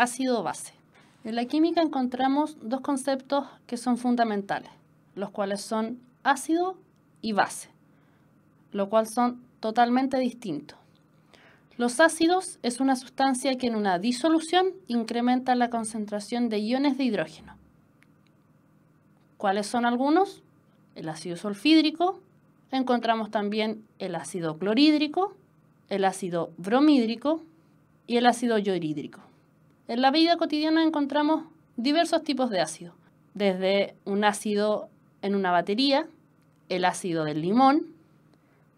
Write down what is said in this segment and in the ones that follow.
ácido-base. En la química encontramos dos conceptos que son fundamentales, los cuales son ácido y base, lo cual son totalmente distintos. Los ácidos es una sustancia que en una disolución incrementa la concentración de iones de hidrógeno. ¿Cuáles son algunos? El ácido sulfídrico, encontramos también el ácido clorhídrico, el ácido bromhídrico y el ácido yohídrico. En la vida cotidiana encontramos diversos tipos de ácido, desde un ácido en una batería, el ácido del limón,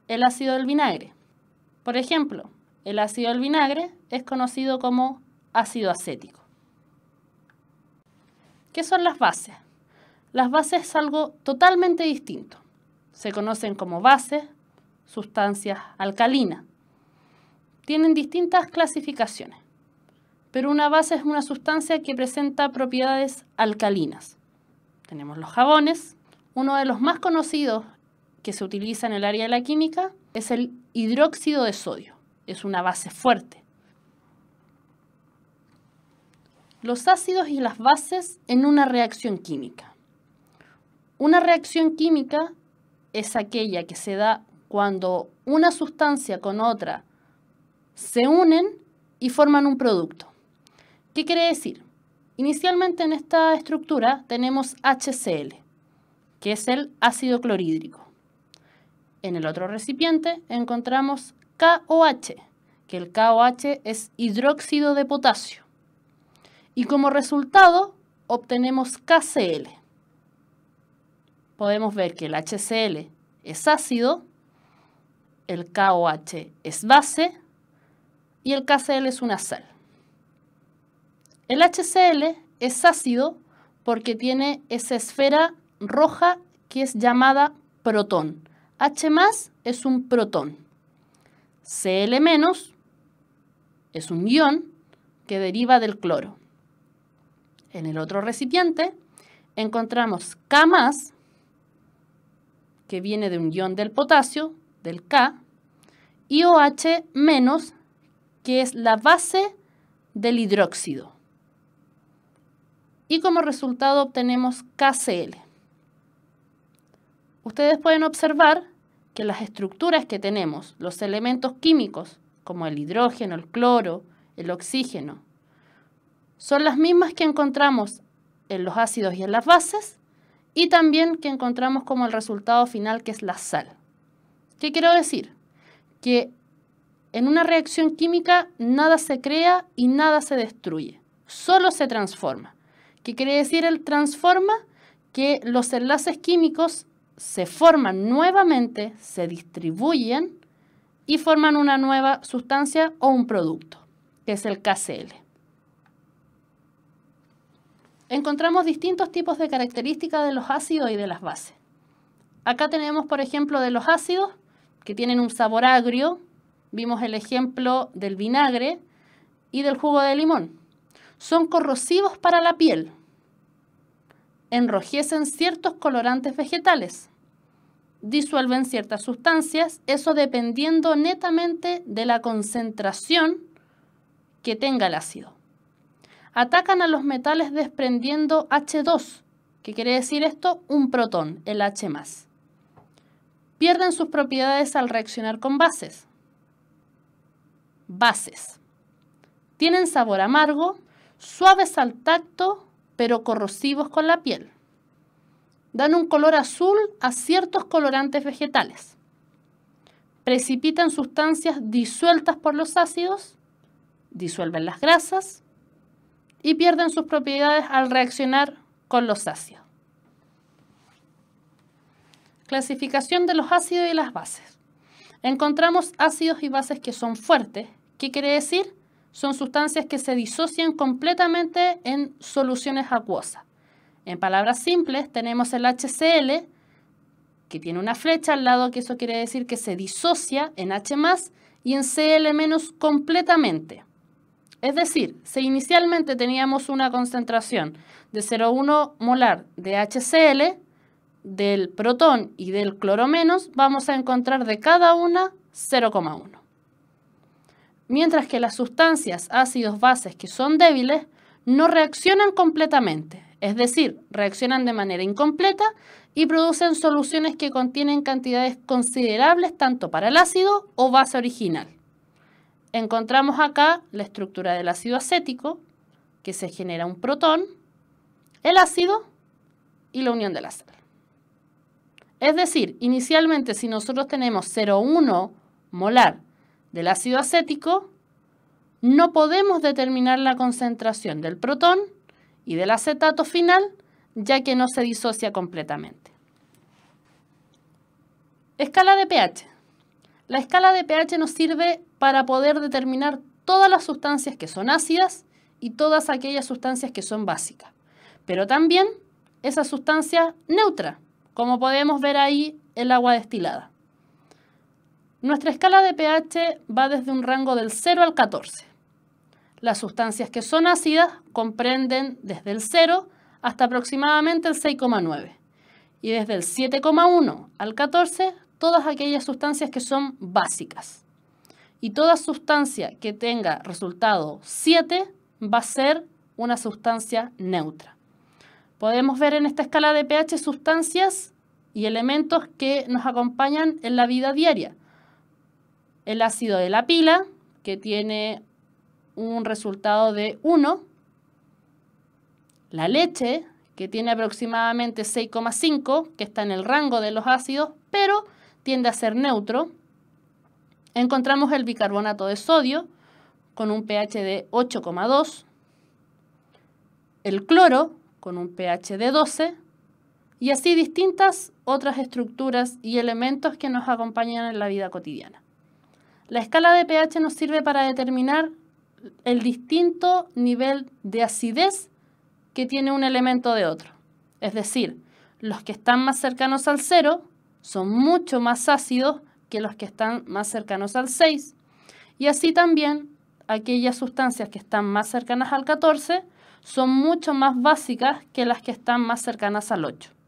el ácido del vinagre. Por ejemplo, el ácido del vinagre es conocido como ácido acético. ¿Qué son las bases? Las bases es algo totalmente distinto. Se conocen como bases, sustancias alcalinas. Tienen distintas clasificaciones. Pero una base es una sustancia que presenta propiedades alcalinas. Tenemos los jabones. Uno de los más conocidos que se utiliza en el área de la química es el hidróxido de sodio. Es una base fuerte. Los ácidos y las bases en una reacción química. Una reacción química es aquella que se da cuando una sustancia con otra se unen y forman un producto. ¿Qué quiere decir? Inicialmente en esta estructura tenemos HCl, que es el ácido clorhídrico. En el otro recipiente encontramos KOH, que el KOH es hidróxido de potasio. Y como resultado obtenemos KCl. Podemos ver que el HCl es ácido, el KOH es base y el KCl es una sal. El HCl es ácido porque tiene esa esfera roja que es llamada protón. H más es un protón. Cl es un ion que deriva del cloro. En el otro recipiente encontramos K que viene de un ion del potasio, del K, y OH que es la base del hidróxido y como resultado obtenemos KCl. Ustedes pueden observar que las estructuras que tenemos, los elementos químicos, como el hidrógeno, el cloro, el oxígeno, son las mismas que encontramos en los ácidos y en las bases, y también que encontramos como el resultado final, que es la sal. ¿Qué quiero decir? Que en una reacción química nada se crea y nada se destruye, solo se transforma. ¿Qué quiere decir el transforma? Que los enlaces químicos se forman nuevamente, se distribuyen y forman una nueva sustancia o un producto, que es el KCl. Encontramos distintos tipos de características de los ácidos y de las bases. Acá tenemos, por ejemplo, de los ácidos, que tienen un sabor agrio. Vimos el ejemplo del vinagre y del jugo de limón son corrosivos para la piel. Enrojecen ciertos colorantes vegetales. Disuelven ciertas sustancias, eso dependiendo netamente de la concentración que tenga el ácido. Atacan a los metales desprendiendo H2, ¿qué quiere decir esto un protón, el H ⁇ Pierden sus propiedades al reaccionar con bases. Bases. Tienen sabor amargo, suaves al tacto, pero corrosivos con la piel. Dan un color azul a ciertos colorantes vegetales. Precipitan sustancias disueltas por los ácidos, disuelven las grasas y pierden sus propiedades al reaccionar con los ácidos. Clasificación de los ácidos y las bases. Encontramos ácidos y bases que son fuertes. ¿Qué quiere decir? son sustancias que se disocian completamente en soluciones acuosas. En palabras simples, tenemos el HCl, que tiene una flecha al lado, que eso quiere decir que se disocia en H y en Cl- completamente. Es decir, si inicialmente teníamos una concentración de 0,1 molar de HCl, del protón y del cloro menos, vamos a encontrar de cada una 0,1 mientras que las sustancias ácidos bases que son débiles no reaccionan completamente, es decir, reaccionan de manera incompleta y producen soluciones que contienen cantidades considerables tanto para el ácido o base original. Encontramos acá la estructura del ácido acético, que se genera un protón, el ácido y la unión de la sal. Es decir, inicialmente si nosotros tenemos 0,1 molar del ácido acético, no podemos determinar la concentración del protón y del acetato final, ya que no se disocia completamente. Escala de pH. La escala de pH nos sirve para poder determinar todas las sustancias que son ácidas y todas aquellas sustancias que son básicas, pero también esa sustancia neutra, como podemos ver ahí el agua destilada. Nuestra escala de pH va desde un rango del 0 al 14. Las sustancias que son ácidas comprenden desde el 0 hasta aproximadamente el 6,9 y desde el 7,1 al 14 todas aquellas sustancias que son básicas. Y toda sustancia que tenga resultado 7 va a ser una sustancia neutra. Podemos ver en esta escala de pH sustancias y elementos que nos acompañan en la vida diaria, el ácido de la pila, que tiene un resultado de 1, la leche, que tiene aproximadamente 6,5, que está en el rango de los ácidos, pero tiende a ser neutro. Encontramos el bicarbonato de sodio, con un pH de 8,2, el cloro, con un pH de 12, y así distintas otras estructuras y elementos que nos acompañan en la vida cotidiana. La escala de pH nos sirve para determinar el distinto nivel de acidez que tiene un elemento de otro. Es decir, los que están más cercanos al 0 son mucho más ácidos que los que están más cercanos al 6. Y así también aquellas sustancias que están más cercanas al 14 son mucho más básicas que las que están más cercanas al 8.